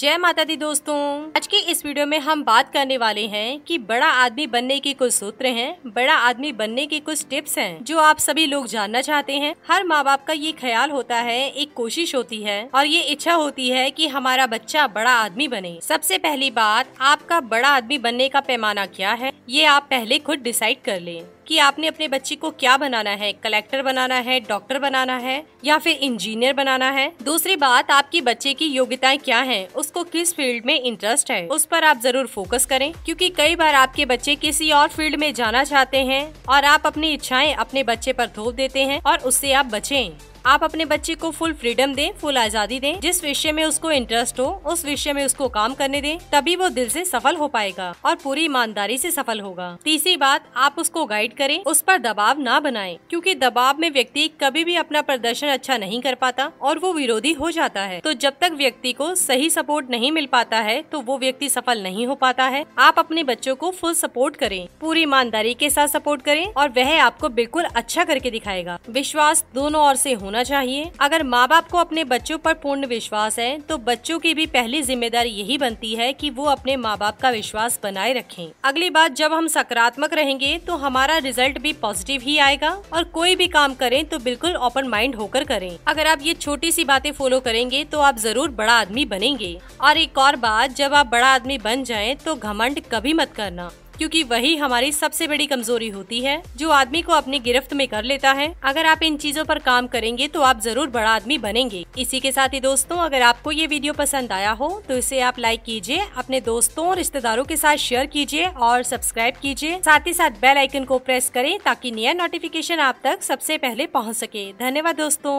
जय माता दी दोस्तों आज के इस वीडियो में हम बात करने वाले हैं कि बड़ा आदमी बनने के कुछ सूत्र हैं बड़ा आदमी बनने के कुछ टिप्स हैं जो आप सभी लोग जानना चाहते हैं हर माँ बाप का ये ख्याल होता है एक कोशिश होती है और ये इच्छा होती है कि हमारा बच्चा बड़ा आदमी बने सबसे पहली बात आपका बड़ा आदमी बनने का पैमाना क्या है ये आप पहले खुद डिसाइड कर ले कि आपने अपने बच्चे को क्या बनाना है कलेक्टर बनाना है डॉक्टर बनाना है या फिर इंजीनियर बनाना है दूसरी बात आपकी बच्चे की योग्यताएं क्या हैं उसको किस फील्ड में इंटरेस्ट है उस पर आप जरूर फोकस करें क्योंकि कई बार आपके बच्चे किसी और फील्ड में जाना चाहते हैं और आप अपनी इच्छाएं अपने बच्चे पर थोप देते हैं और उससे आप बचें आप अपने बच्चे को फुल फ्रीडम दें फुल आज़ादी दें जिस विषय में उसको इंटरेस्ट हो उस विषय में उसको काम करने दें तभी वो दिल से सफल हो पाएगा और पूरी ईमानदारी से सफल होगा तीसरी बात आप उसको गाइड करें उस पर दबाव ना बनाएं क्योंकि दबाव में व्यक्ति कभी भी अपना प्रदर्शन अच्छा नहीं कर पाता और वो विरोधी हो जाता है तो जब तक व्यक्ति को सही सपोर्ट नहीं मिल पाता है तो वो व्यक्ति सफल नहीं हो पाता है आप अपने बच्चों को फुल सपोर्ट करें पूरी ईमानदारी के साथ सपोर्ट करें और वह आपको बिल्कुल अच्छा करके दिखाएगा विश्वास दोनों ओर से होना होना चाहिए अगर माँ बाप को अपने बच्चों पर पूर्ण विश्वास है तो बच्चों की भी पहली जिम्मेदारी यही बनती है कि वो अपने माँ बाप का विश्वास बनाए रखें अगली बात जब हम सकारात्मक रहेंगे तो हमारा रिजल्ट भी पॉजिटिव ही आएगा और कोई भी काम करें तो बिल्कुल ओपन माइंड होकर करें अगर आप ये छोटी सी बातें फॉलो करेंगे तो आप जरूर बड़ा आदमी बनेंगे और एक और बात जब आप बड़ा आदमी बन जाए तो घमंड कभी मत करना क्योंकि वही हमारी सबसे बड़ी कमजोरी होती है जो आदमी को अपनी गिरफ्त में कर लेता है अगर आप इन चीजों पर काम करेंगे तो आप जरूर बड़ा आदमी बनेंगे इसी के साथ ही दोस्तों अगर आपको ये वीडियो पसंद आया हो तो इसे आप लाइक कीजिए अपने दोस्तों और रिश्तेदारों के साथ शेयर कीजिए और सब्सक्राइब कीजिए साथ ही साथ बेल आइकन को प्रेस करें ताकि नया नोटिफिकेशन आप तक सबसे पहले पहुँच सके धन्यवाद दोस्तों